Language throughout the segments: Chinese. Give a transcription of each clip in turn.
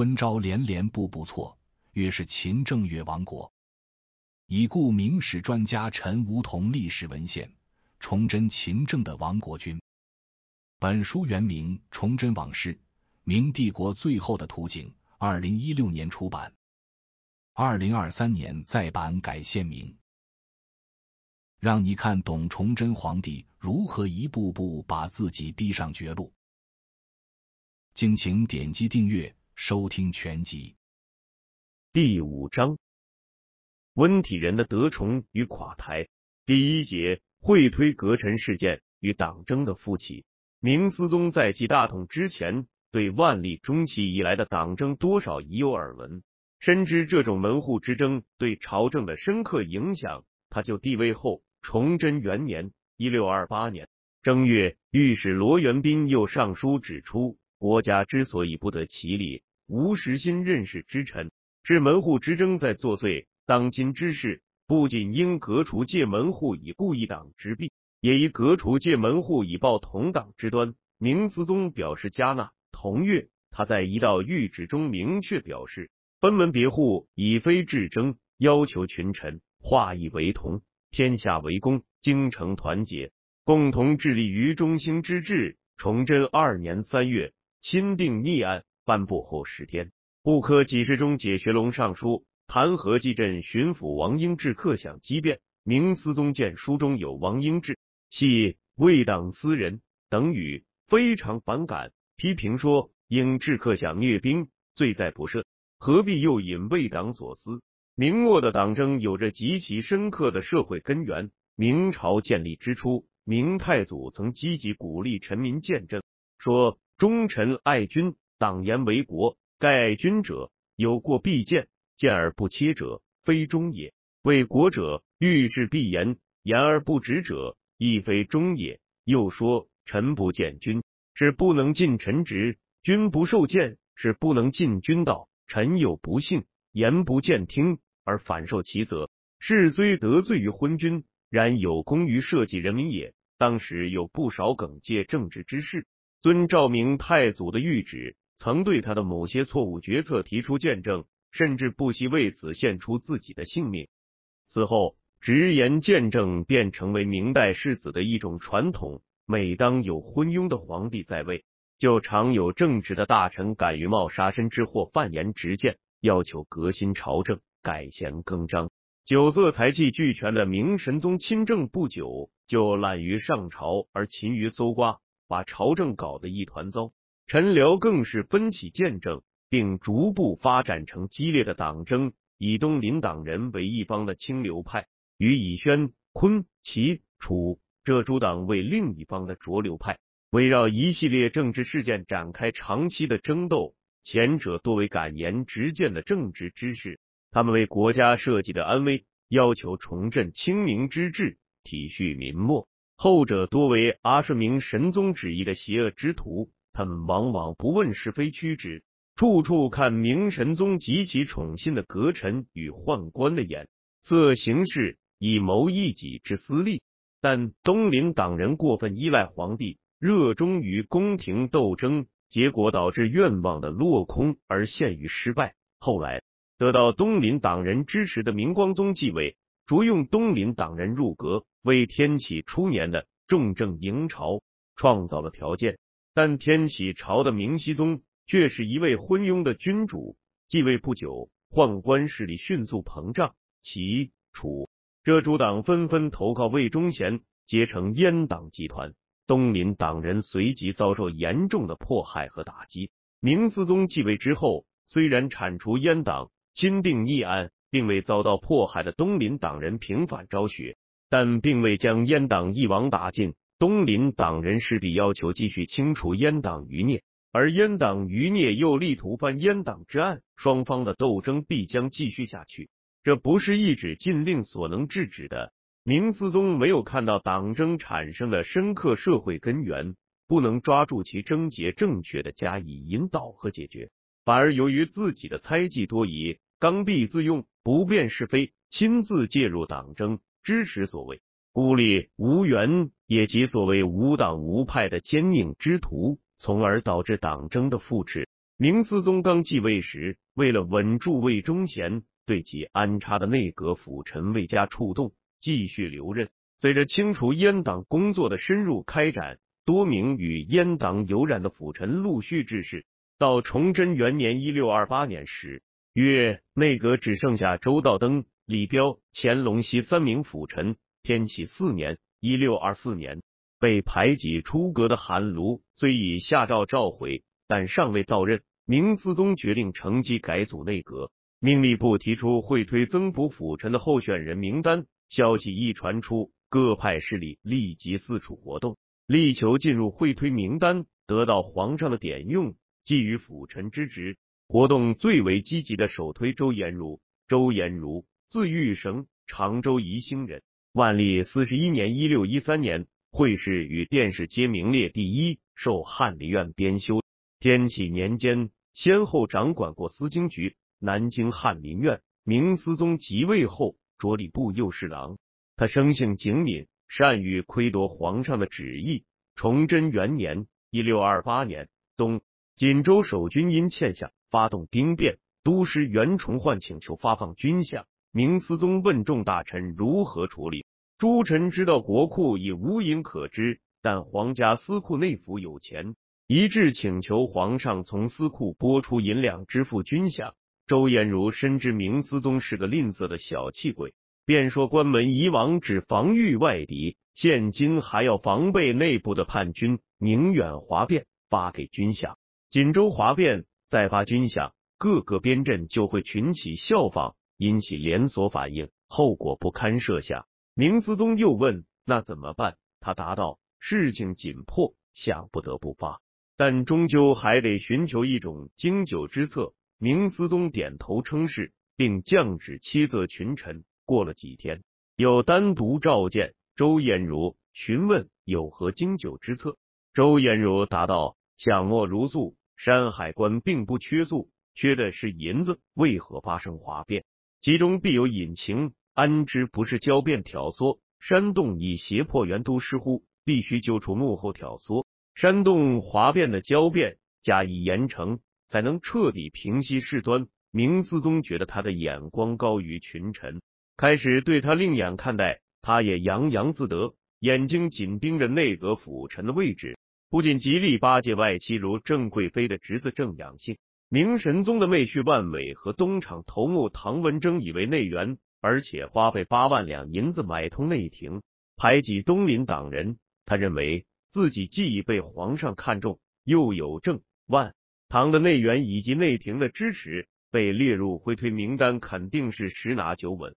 昏招连连，步步错，越是勤政越亡国。已故明史专家陈梧桐历史文献《崇祯勤政的亡国君》。本书原名《崇祯往事：明帝国最后的图景》，二零一六年出版，二零二三年再版改现名，让你看懂崇祯皇帝如何一步步把自己逼上绝路。敬请点击订阅。收听全集。第五章，温体仁的得宠与垮台。第一节，会推革臣事件与党争的复起。明思宗在即大统之前，对万历中期以来的党争多少已有耳闻，深知这种门户之争对朝政的深刻影响。他就帝位后，崇祯元年（一六二八年）正月，御史罗元斌又上书指出，国家之所以不得其理。无实心任氏之臣，是门户之争在作祟。当今之事，不仅应革除借门户以固一党之弊，也宜革除借门户以报同党之端。明思宗表示加纳。同月，他在一道谕旨中明确表示：分门别户以非治争，要求群臣化异为同，天下为公，京城团结，共同致力于中兴之治。崇祯二年三月，钦定逆案。颁布后十天，布科几十中解学龙上书弹劾济镇巡抚王英志克想激变。明思宗见书中有王英志系魏党私人等语，非常反感，批评说：“英志克想虐兵，罪在不赦，何必又引魏党所思？”明末的党争有着极其深刻的社会根源。明朝建立之初，明太祖曾积极鼓励臣民建政，说：“忠臣爱君。”党言为国，盖君者有过必谏，谏而不切者，非忠也；为国者遇事必言，言而不止者，亦非忠也。又说，臣不见君，是不能尽臣职；君不受谏，是不能尽君道。臣有不信，言不见听而反受其责，是虽得罪于昏君，然有功于社稷人民也。当时有不少耿介正直之士，遵照明太祖的谕旨。曾对他的某些错误决策提出见证，甚至不惜为此献出自己的性命。此后，直言见证便成为明代世子的一种传统。每当有昏庸的皇帝在位，就常有正直的大臣敢于冒杀身之祸，犯言直谏，要求革新朝政，改弦更张。酒色财气俱全的明神宗亲政不久，就懒于上朝，而勤于搜刮，把朝政搞得一团糟。陈留更是奔起见证，并逐步发展成激烈的党争。以东林党人为一方的清流派，与以宣、昆、齐、楚这诸党为另一方的浊流派，围绕一系列政治事件展开长期的争斗。前者多为敢言直谏的政治之士，他们为国家社稷的安危，要求重振清明之治，体恤民末；后者多为阿顺明神宗旨意的邪恶之徒。他们往往不问是非曲直，处处看明神宗及其宠信的阁臣与宦官的眼色行事，以谋一己之私利。但东林党人过分依赖皇帝，热衷于宫廷斗争，结果导致愿望的落空而陷于失败。后来得到东林党人支持的明光宗继位，着用东林党人入阁，为天启初年的重政迎朝创造了条件。但天启朝的明熹宗却是一位昏庸的君主，继位不久，宦官势力迅速膨胀，齐楚浙主党纷纷投靠魏忠贤，结成阉党集团。东林党人随即遭受严重的迫害和打击。明思宗继位之后，虽然铲除阉党，钦定议案，并未遭到迫害的东林党人平反昭雪，但并未将阉党一网打尽。东林党人势必要求继续清除阉党余孽，而阉党余孽又力图翻阉党之案，双方的斗争必将继续下去，这不是一纸禁令所能制止的。明思宗没有看到党争产生的深刻社会根源，不能抓住其症结，正确的加以引导和解决，反而由于自己的猜忌多疑、刚愎自用、不辨是非，亲自介入党争，支持所谓。孤立无援，也即所谓无党无派的奸佞之徒，从而导致党争的复炽。明思宗刚继位时，为了稳住魏忠贤，对其安插的内阁辅臣未加触动，继续留任。随着清除阉党工作的深入开展，多名与阉党有染的辅臣陆续致仕。到崇祯元年（一六二八年）时，约内阁只剩下周道登、李彪、乾隆熙三名辅臣。天启四年（一六二四年），被排挤出阁的韩卢虽已下诏召回，但尚未到任。明思宗决定乘机改组内阁，命令部提出会推增补辅臣的候选人名单。消息一传出，各派势力立即四处活动，力求进入会推名单，得到皇上的点用，给予辅臣之职。活动最为积极的首推周延儒。周延儒，字玉绳，常州宜兴人。万历四十一年（一六一三年），会试与殿试皆名列第一，受翰林院编修。天启年间，先后掌管过司经局、南京翰林院。明思宗即位后，着礼部右侍郎。他生性精敏，善于窥夺皇上的旨意。崇祯元年（一六二八年）冬，锦州守军因欠饷发动兵变，都师袁崇焕请求发放军饷。明思宗问众大臣如何处理，诸臣知道国库已无银可支，但皇家私库内府有钱，一致请求皇上从私库拨出银两支付军饷。周延儒深知明思宗是个吝啬的小气鬼，便说：“关门以往只防御外敌，现今还要防备内部的叛军。宁远哗变，发给军饷；锦州哗变，再发军饷，各个边镇就会群起效仿。”引起连锁反应，后果不堪设想。明思宗又问：“那怎么办？”他答道：“事情紧迫，想不得不发，但终究还得寻求一种经久之策。”明思宗点头称是，并降旨七责群臣。过了几天，又单独召见周延儒，询问有何经久之策。周延儒答道：“想莫如素，山海关并不缺素，缺的是银子，为何发生哗变？”其中必有隐情，安知不是交变挑唆、煽动以胁迫元都师乎？必须揪出幕后挑唆、煽动哗变的交变，加以严惩，才能彻底平息事端。明思宗觉得他的眼光高于群臣，开始对他另眼看待，他也洋洋自得，眼睛紧盯着内阁辅臣的位置，不仅极力巴结外戚如郑贵妃的侄子郑养性。明神宗的妹婿万伟和东厂头目唐文征以为内援，而且花费八万两银子买通内廷，排挤东林党人。他认为自己既已被皇上看中，又有郑万唐的内援以及内廷的支持，被列入会推名单肯定是十拿九稳。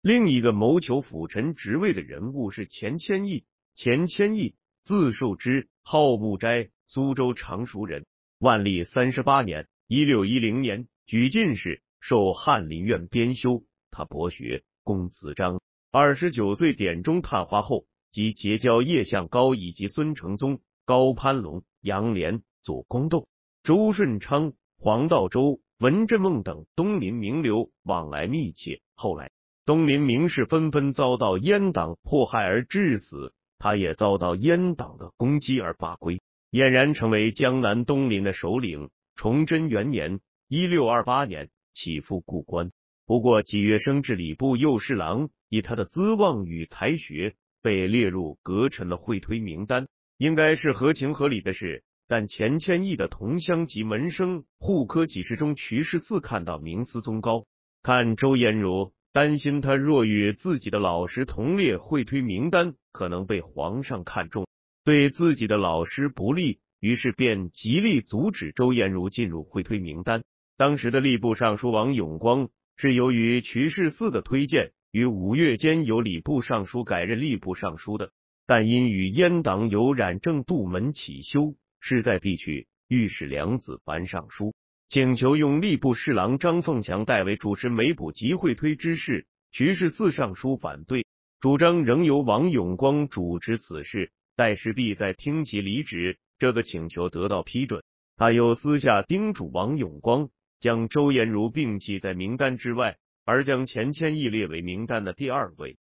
另一个谋求辅臣职位的人物是钱谦益，钱谦益字寿之，号木斋，苏州常熟人。万历三十八年（一六一零年），举进士，授翰林院编修。他博学，公子章。二十九岁，点中探花后，即结交叶向高以及孙承宗、高攀龙、杨涟、左光斗、周顺昌、黄道周、文震孟等东林名流，往来密切。后来，东林名士纷纷遭到阉党迫害而致死，他也遭到阉党的攻击而罢归。俨然成为江南东林的首领。崇祯元年（一六二八年），起复故官。不过，几月升至礼部右侍郎，以他的资望与才学，被列入阁臣的会推名单，应该是合情合理的事。但钱谦益的同乡及门生、户科给事中瞿世四看到明思宗高看周延儒，担心他若与自己的老师同列会推名单，可能被皇上看中。对自己的老师不利于是便极力阻止周彦如进入会推名单。当时的吏部尚书王永光是由于瞿氏嗣的推荐，于五月间由礼部尚书改任吏部尚书的，但因与阉党有染，政度门起修势在必去，御史梁子凡上书请求用吏部侍郎张凤祥代为主持媒补及会推之事。瞿氏嗣上书反对，主张仍由王永光主持此事。戴士璧在听其离职这个请求得到批准，他又私下叮嘱王永光，将周延儒摒弃在名单之外，而将钱谦益列为名单的第二位。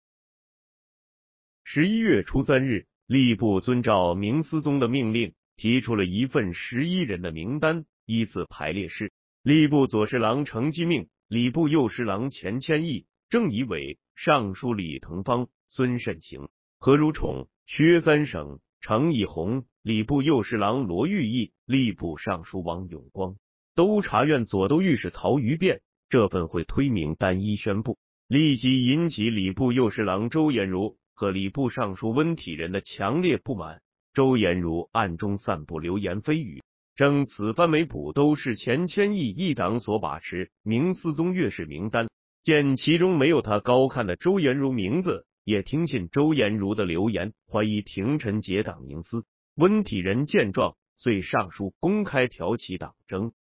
十一月初三日，吏部遵照明思宗的命令，提出了一份十一人的名单，依次排列是：吏部左侍郎程继命，礼部右侍郎钱谦益，郑仪伟，尚书李腾芳，孙慎行。何如宠、薛三省、程以宏、礼部右侍郎罗玉义、吏部尚书王永光、都察院左都御史曹于变。这份会推名单一宣布，立即引起礼部右侍郎周延儒和礼部尚书温体仁的强烈不满。周延儒暗中散布流言蜚语，称此番围捕都是钱谦益一党所把持。明思宗御史名单见其中没有他高看的周延儒名字。也听信周延儒的流言，怀疑廷臣结党营私。温体仁见状，遂上书公开挑起党争。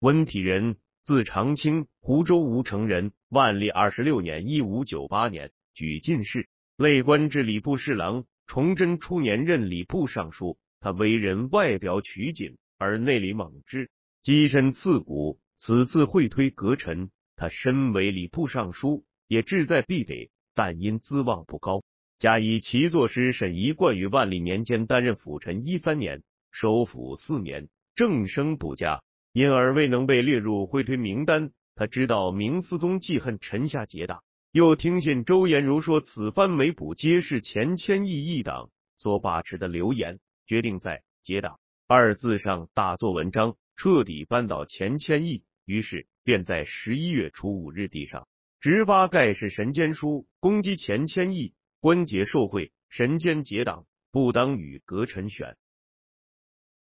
温体仁，字长卿，湖州吴城人。万历二十六年（一五九八年）举进士，累官至礼部侍郎。崇祯初年任礼部尚书。他为人外表取谨，而内里猛志，机身刺骨，此次会推阁臣，他身为礼部尚书，也志在必得。但因资望不高，加以其作诗沈一贯于万历年间担任辅臣一三年，收府四年，政声不佳，因而未能被列入会推名单。他知道明思宗记恨臣下结党，又听信周延儒说此番没补皆是钱谦益一党所把持的流言，决定在“结党”二字上大做文章，彻底扳倒钱谦益。于是便在十一月初五日地上。十八盖世神奸书，攻击钱谦益关节受贿，神奸结党，不当与阁臣选。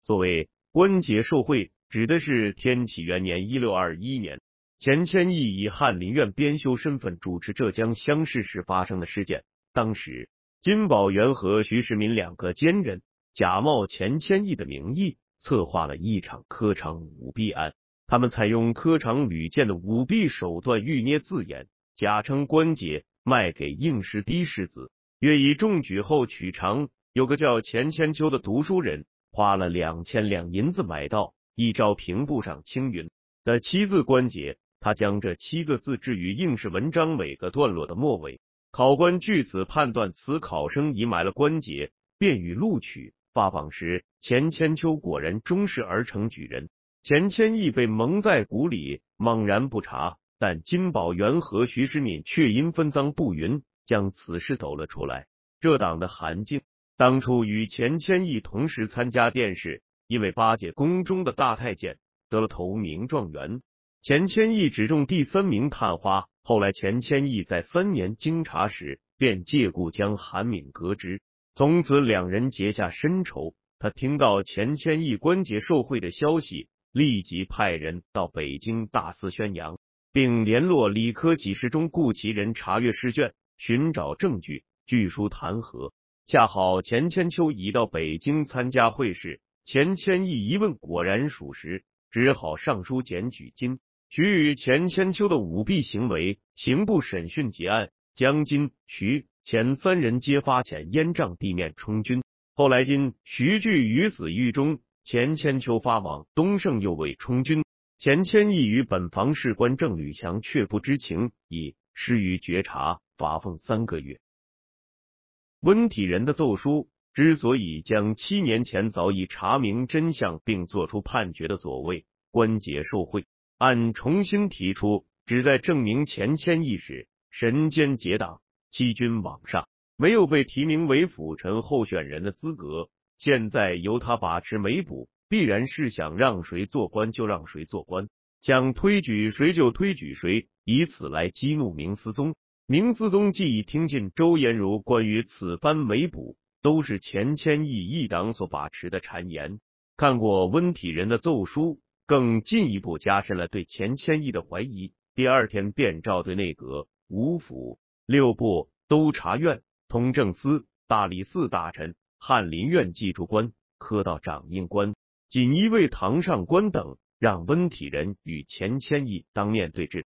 所谓关节受贿，指的是天启元年（一六二一年）钱谦益以翰林院编修身份主持浙江乡试时发生的事件。当时，金宝元和徐世民两个奸人假冒钱谦益的名义，策划了一场科场舞弊案。他们采用科场屡见的舞弊手段，欲捏字眼，假称关节卖给应试的士子，约以中举后取长。有个叫钱千秋的读书人，花了两千两银子买到一招平步上青云的七字关节，他将这七个字置于应试文章每个段落的末尾，考官据此判断此考生已买了关节，便予录取。发榜时，钱千秋果然终是而成举人。钱谦益被蒙在鼓里，猛然不察。但金宝元和徐时敏却因分赃不匀，将此事抖了出来。这党的韩静当初与钱谦益同时参加殿试，因为巴结宫中的大太监，得了头名状元。钱谦益只中第三名探花。后来钱谦益在三年经查时，便借故将韩敏革职，从此两人结下深仇。他听到钱谦益关节受贿的消息。立即派人到北京大肆宣扬，并联络理科给事中顾其人查阅试卷，寻找证据，据书弹劾。恰好钱千秋已到北京参加会试，钱谦益一问，果然属实，只好上书检举金徐与钱千秋的舞弊行为。刑部审讯结案，将金徐钱三人皆发遣燕帐地面充军。后来，金徐据于死狱中。钱谦秋发往东胜，又为充军。钱谦益与本房事官郑吕强却不知情，以失于觉察，罚俸三个月。温体仁的奏疏之所以将七年前早已查明真相并作出判决的所谓关节受贿案重新提出，旨在证明钱谦益时神间结党，欺君罔上，没有被提名为辅臣候选人的资格。现在由他把持委补，必然是想让谁做官就让谁做官，想推举谁就推举谁，以此来激怒明思宗。明思宗既已听进周延儒关于此番委补都是钱谦益一党所把持的谗言，看过温体仁的奏疏，更进一步加深了对钱谦益的怀疑。第二天便召对内阁、五府、六部、都察院、通政司、大理寺大臣。翰林院祭主官、科道掌印官、锦衣卫堂上官等，让温体仁与钱谦益当面对质。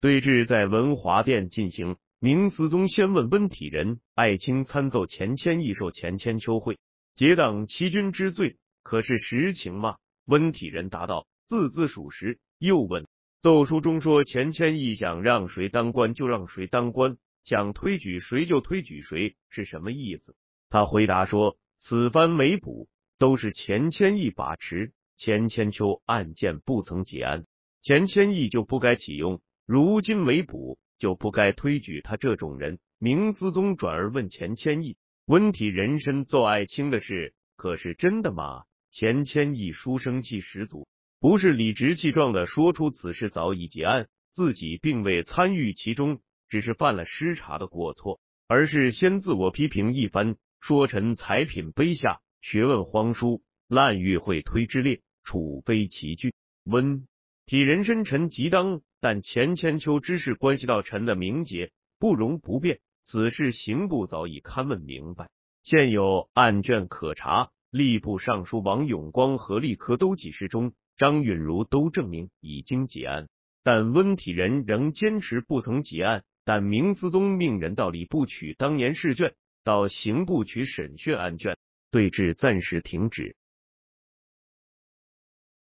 对质在文华殿进行。明思宗先问温体仁：“爱卿参奏钱谦益受钱谦秋贿，结党欺君之罪，可是实情吗？”温体仁答道：“字字属实。”又问：“奏书中说钱谦益想让谁当官就让谁当官，想推举谁就推举谁，是什么意思？”他回答说：“此番围捕都是钱谦益把持，钱谦秋案件不曾结案，钱谦益就不该启用。如今围捕就不该推举他这种人。”明思宗转而问钱谦益：“温体人身做爱卿的事，可是真的吗？”钱谦益书生气十足，不是理直气壮的说出此事早已结案，自己并未参与其中，只是犯了失察的过错，而是先自我批评一番。说臣才品卑下，学问荒疏，滥欲会推之列。处非齐聚，温体人深沉即当，但钱千秋之事关系到臣的名节，不容不便。此事刑部早已勘问明白，现有案卷可查。吏部尚书王永光和吏科都给事中张允如都证明已经结案，但温体仁仍坚持不曾结案。但明思宗命人到礼部取当年试卷。到刑部取审讯案卷，对质暂时停止。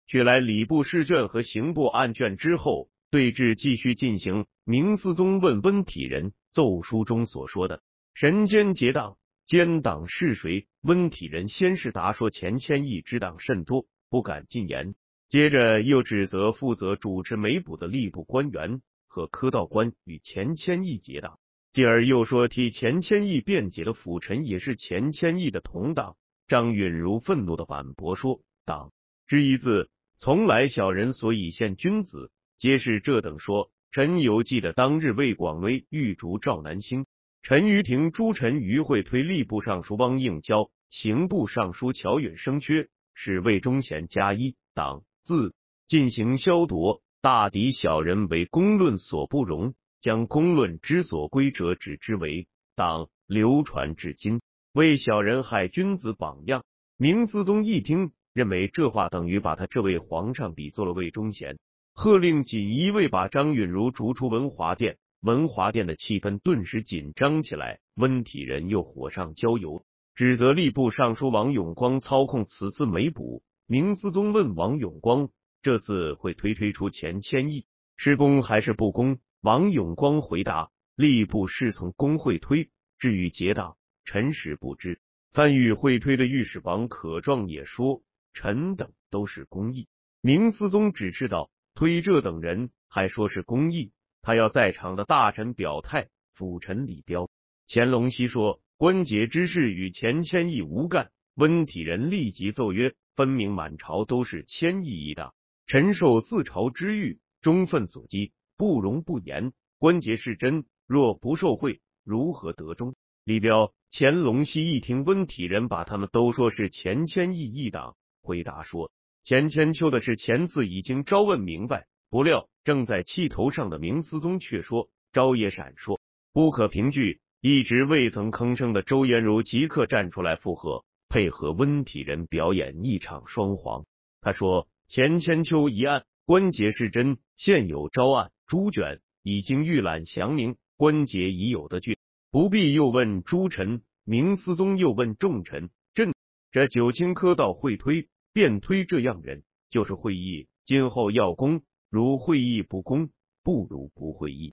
取来礼部试卷和刑部案卷之后，对质继续进行。明思宗问温体仁奏书中所说的“神奸结党”，奸党是谁？温体仁先是答说钱谦益之党甚多，不敢进言。接着又指责负责主持媒捕的吏部官员和科道官与钱谦益结党。继而又说替钱谦益辩解的辅臣也是钱谦益的同党。张允如愤怒的反驳说：“党之一字，从来小人所以现君子，皆是这等说。臣犹记得当日魏广威玉逐赵南星，陈于廷朱臣于会推吏部尚书汪应交、刑部尚书乔允生缺，使魏忠贤加一党字进行消夺，大抵小人为公论所不容。”将公论之所归者，指之为党，流传至今，为小人害君子榜样。明思宗一听，认为这话等于把他这位皇上比作了魏忠贤，喝令锦衣卫把张允如逐出文华殿。文华殿的气氛顿时紧张起来。温体仁又火上浇油，指责吏部尚书王永光操控此次美捕。明思宗问王永光，这次会推推出钱千亿，是公还是不公？王永光回答：“吏部是从公会推，至于结党，臣实不知。”参与会推的御史王可壮也说：“臣等都是公义。”明思宗只知道：“推这等人，还说是公义，他要在场的大臣表态。辅臣李彪、乾隆熙说：“关节之事与钱谦益无干。”温体仁立即奏曰：“分明满朝都是谦益一党，臣受四朝之誉，忠愤所激。”不容不言，关节是真。若不受贿，如何得忠？李彪、乾隆熙一听温体仁把他们都说是钱谦益一党，回答说：“钱谦秋的事，钱字已经招问明白。”不料正在气头上的明思宗却说：“招也闪烁，不可凭据。”一直未曾吭声的周延儒即刻站出来附和，配合温体仁表演一场双簧。他说：“钱谦秋一案关节是真，现有招案。”朱卷已经预览祥明关节已有的郡，不必又问诸臣。明思宗又问众臣：“朕这九卿科道会推，便推这样人，就是会议。今后要攻，如会议不公，不如不会议。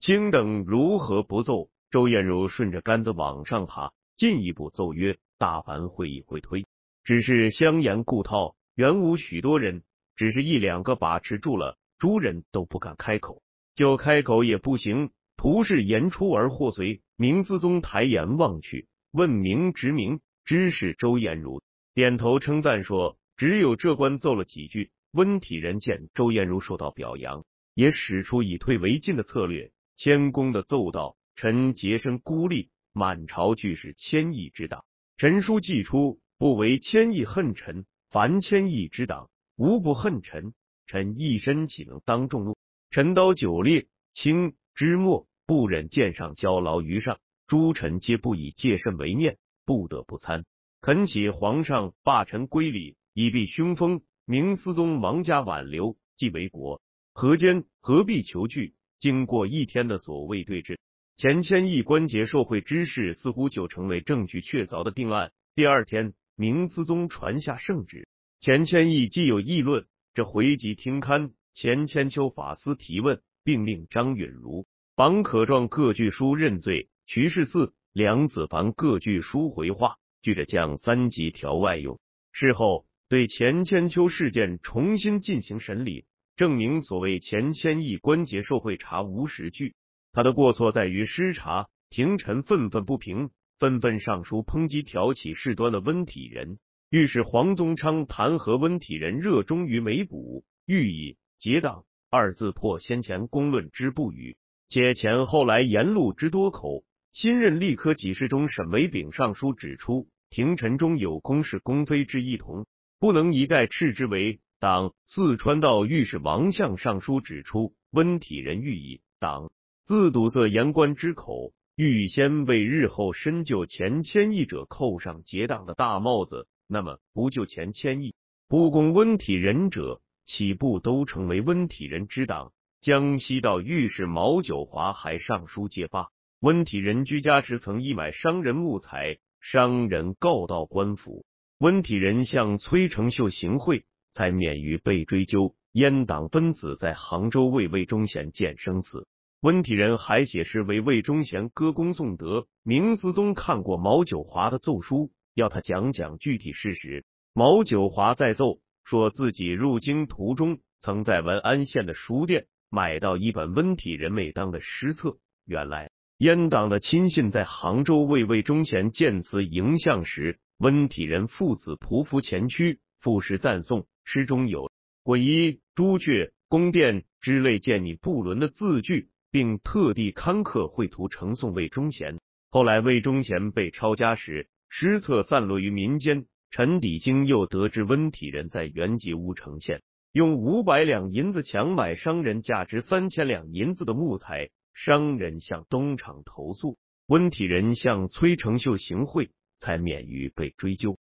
卿等如何不奏？”周彦如顺着杆子往上爬，进一步奏曰：“大凡会议会推，只是相言故套，原无许多人，只是一两个把持住了。”诸人都不敢开口，就开口也不行，徒是言出而祸随。明思宗抬眼望去，问明直明知是周延儒，点头称赞说：“只有这官奏了几句。”温体仁见周延儒受到表扬，也使出以退为进的策略，谦恭的奏道：“臣洁身孤立，满朝俱是千亿之党，臣书既出，不为千亿恨臣，凡千亿之党，无不恨臣。”臣一身岂能当众怒？臣刀久裂，清之末不忍剑上交劳于上。诸臣皆不以戒慎为念，不得不参。恳请皇上罢臣归礼，以避凶风。明思宗王家挽留，既为国，何间何必求拒？经过一天的所谓对峙，钱谦益关节受贿之事似乎就成为证据确凿的定案。第二天，明思宗传下圣旨，钱谦益既有议论。这回籍听刊钱谦秋法司提问，并令张允如、王可状各具书认罪。徐世嗣、梁子房各具书回话，据着将三级条外用。事后，对钱谦秋事件重新进行审理，证明所谓钱谦益关节受贿查无实据，他的过错在于失察。廷臣愤愤不平，纷纷上书抨击挑起事端的温体仁。御史黄宗昌弹劾温体仁热衷于梅补，欲以结党二字破先前公论之不语，且前后来言路之多口。新任吏科给事中沈维炳上书指出，廷臣中有公事公非之异同，不能一概斥之为党。四川道御史王相上书指出，温体仁欲以党字堵塞言官之口，预先为日后深究前迁易者扣上结党的大帽子。那么不就钱千亿，不攻温体仁者，岂不都成为温体仁之党？江西道御史毛九华还上书揭罢温体仁。居家时曾一买商人木材，商人告到官府，温体仁向崔成秀行贿，才免于被追究。阉党分子在杭州为魏忠贤建生祠，温体仁还写诗为魏忠贤歌功颂德。明思宗看过毛九华的奏书。要他讲讲具体事实。毛九华在奏说，自己入京途中，曾在文安县的书店买到一本温体仁为当的诗册。原来，阉党的亲信在杭州为魏忠贤建祠迎像时，温体仁父子匍匐前驱，赋诗赞颂，诗中有“皈依朱雀、宫殿”之类见你不伦的字句，并特地刊刻绘图呈送魏忠贤。后来魏忠贤被抄家时。失策散落于民间。陈鼎京又得知温体仁在原籍乌城县用五百两银子强买商人价值三千两银子的木材，商人向东厂投诉，温体仁向崔成秀行贿，才免于被追究。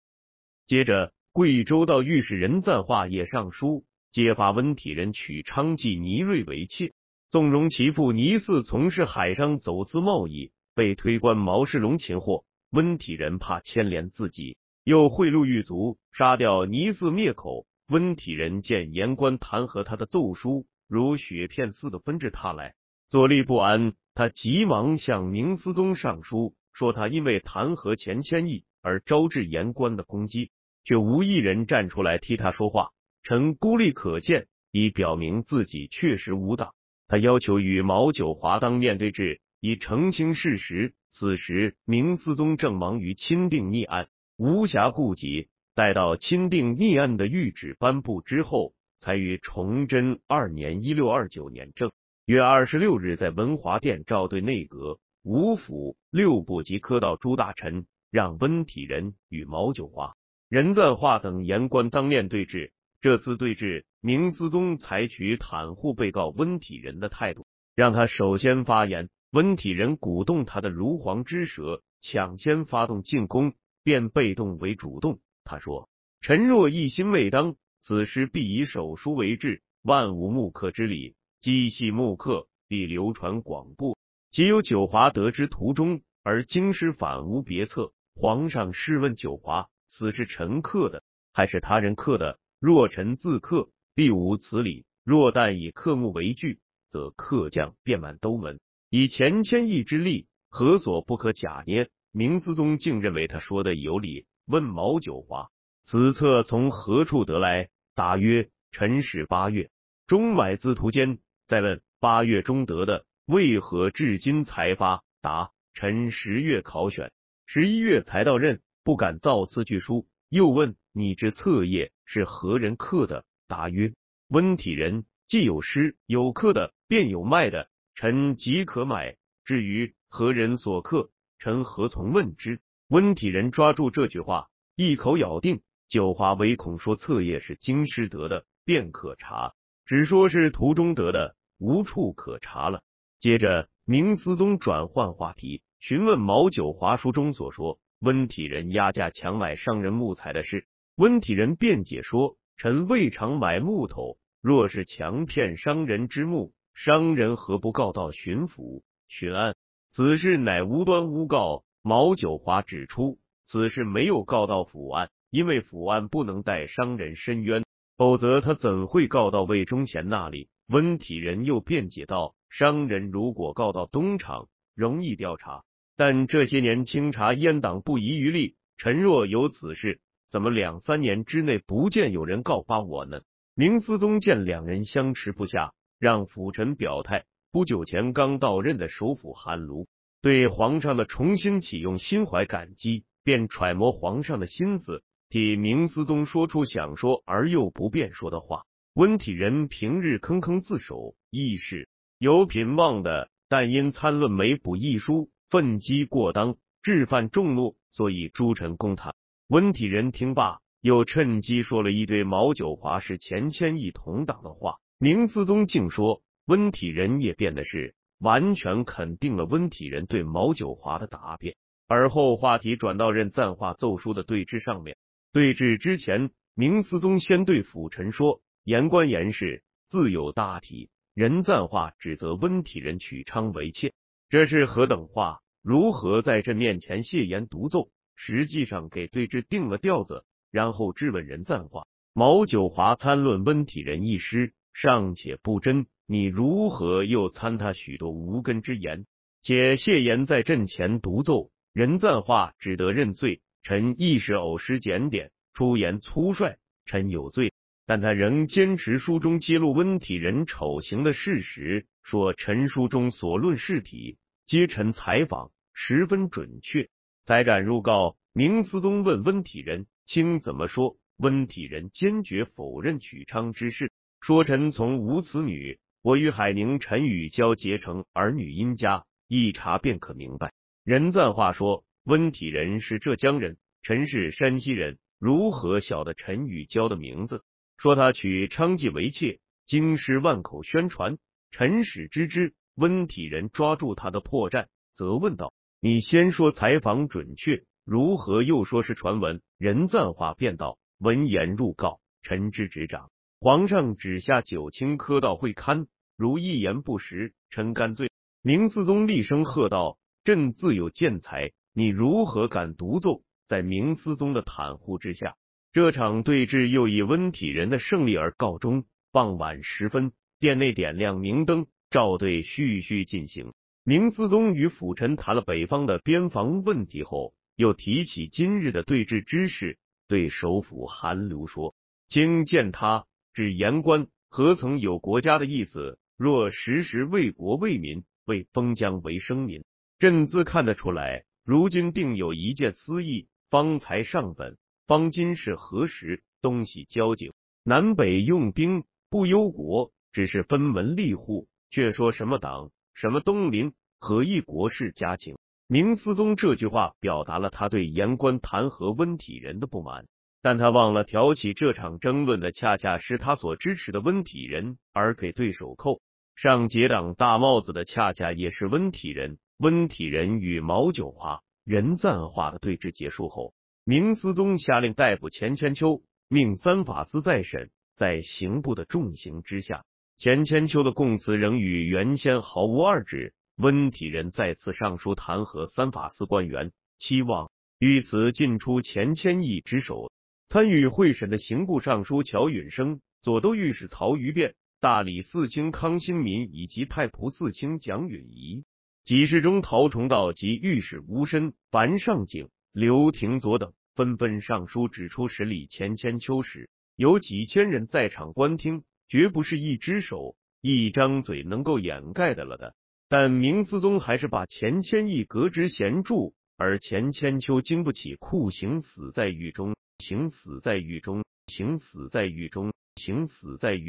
接着，贵州到御史任赞化也上书揭发温体仁娶昌妓倪瑞为妾，纵容其父倪四从事海上走私贸易，被推官毛世龙擒获。温体仁怕牵连自己，又贿赂狱卒，杀掉倪四灭口。温体仁见言官弹劾他的奏疏如雪片似的纷至沓来，坐立不安。他急忙向明思宗上书，说他因为弹劾钱谦益而招致言官的攻击，却无一人站出来替他说话，臣孤立可见，以表明自己确实无党。他要求与毛九华当面对质。以澄清事实。此时，明思宗正忙于钦定逆案，无暇顾及。待到钦定逆案的谕旨颁布之后，才于崇祯二年（一六二九年）正月二十六日在文华殿召对内阁、五府、六部及科道诸大臣，让温体仁与毛九华、任赞化等言官当面对质。这次对质，明思宗采取袒护被告温体仁的态度，让他首先发言。温体仁鼓动他的如簧之舌，抢先发动进攻，变被动为主动。他说：“臣若一心未当，此时必以手书为质，万无木刻之理。既系木刻，必流传广布。即有九华得知途中，而京师反无别策。皇上试问九华：此是臣刻的，还是他人刻的？若臣自刻，必无此理；若但以刻木为据，则刻将遍满都门。”以钱千亿之力，何所不可假捏？明思宗竟认为他说的有理，问毛九华：“此策从何处得来？”答曰：“臣时八月中买字途间。”再问：“八月中得的，为何至今才发？”答：“臣十月考选，十一月才到任，不敢造次拒书。”又问：“你这册页是何人刻的？”答曰：“温体仁既有诗，有刻的，便有卖的。”臣即可买，至于何人所刻，臣何从问之？温体仁抓住这句话，一口咬定九华唯恐说册页是京师得的，便可查；只说是途中得的，无处可查了。接着，明思宗转换话题，询问毛九华书中所说温体仁压价强买商人木材的事。温体仁辩解说，臣未尝买木头，若是强骗商人之木。商人何不告到巡抚、巡安？此事乃无端诬告。毛九华指出，此事没有告到府案，因为府案不能带商人申冤，否则他怎会告到魏忠贤那里？温体仁又辩解道：商人如果告到东厂，容易调查。但这些年清查阉党不遗余力，陈若有此事，怎么两三年之内不见有人告发我呢？明思宗见两人相持不下。让辅臣表态。不久前刚到任的首辅韩卢对皇上的重新启用心怀感激，便揣摩皇上的心思，替明思宗说出想说而又不便说的话。温体仁平日坑坑自守，亦是有品望的，但因参论梅补一书，愤激过当，致犯众怒，所以诸臣攻他。温体仁听罢，又趁机说了一堆毛九华是钱谦益同党的话。明思宗竟说温体仁也变的是完全肯定了温体仁对毛九华的答辩，而后话题转到任赞化奏疏的对峙上面。对峙之前，明思宗先对辅臣说：“言官言事自有大体，任赞化指责温体仁取昌为妾，这是何等话？如何在朕面前谢言独奏？”实际上给对峙定了调子，然后质问任赞化、毛九华参论温体仁一诗。尚且不真，你如何又参他许多无根之言？且谢言在阵前独奏，人赞话只得认罪。臣一时偶失检点，出言粗率，臣有罪。但他仍坚持书中揭露温体仁丑行的事实，说陈书中所论事体，皆臣采访，十分准确，才敢入告。明思宗问温体仁：“卿怎么说？”温体仁坚决否认许昌之事。说臣从无此女，我与海宁陈雨娇结成儿女姻家，一查便可明白。人赞话说，温体仁是浙江人，臣是山西人，如何晓得陈雨娇的名字？说他娶昌妓为妾，京师万口宣传，臣之知之。温体仁抓住他的破绽，责问道：你先说采访准确，如何又说是传闻？人赞话便道：闻言入告，臣之执掌。皇上旨下九卿科道会刊，如一言不实，臣干罪。明思宗厉声喝道：“朕自有见才，你如何敢独奏？”在明思宗的袒护之下，这场对峙又以温体仁的胜利而告终。傍晚时分，殿内点亮明灯，照对徐徐进行。明思宗与辅臣谈了北方的边防问题后，又提起今日的对峙之事，对首辅韩流说：“经见他。”指言官何曾有国家的意思？若时时为国为民，为封疆为生民，朕自看得出来。如今定有一件私意，方才上本。方今是何时？东西交警，南北用兵，不忧国，只是分文立户。却说什么党什么东林，何意国事家情？明思宗这句话表达了他对言官弹劾温体仁的不满。但他忘了挑起这场争论的恰恰是他所支持的温体仁，而给对手扣上结党大帽子的恰恰也是温体仁。温体仁与毛九华、任赞化的对峙结束后，明思宗下令逮捕钱千秋，命三法司再审。在刑部的重刑之下，钱千秋的供词仍与原先毫无二致。温体仁再次上书弹劾三法司官员，期望于此进出钱谦益之手。参与会审的刑部尚书乔允升、左都御史曹于汴、大理寺卿康兴民以及太仆寺卿蒋允仪、几事中陶崇道及御史吴申、樊尚景、刘廷佐等纷纷上书指出，审理钱千秋时有几千人在场观听，绝不是一只手一张嘴能够掩盖的了的。但明思宗还是把钱谦益革职闲住，而钱千秋经不起酷刑，死在狱中。行死在狱中，行死在狱中，行死在狱。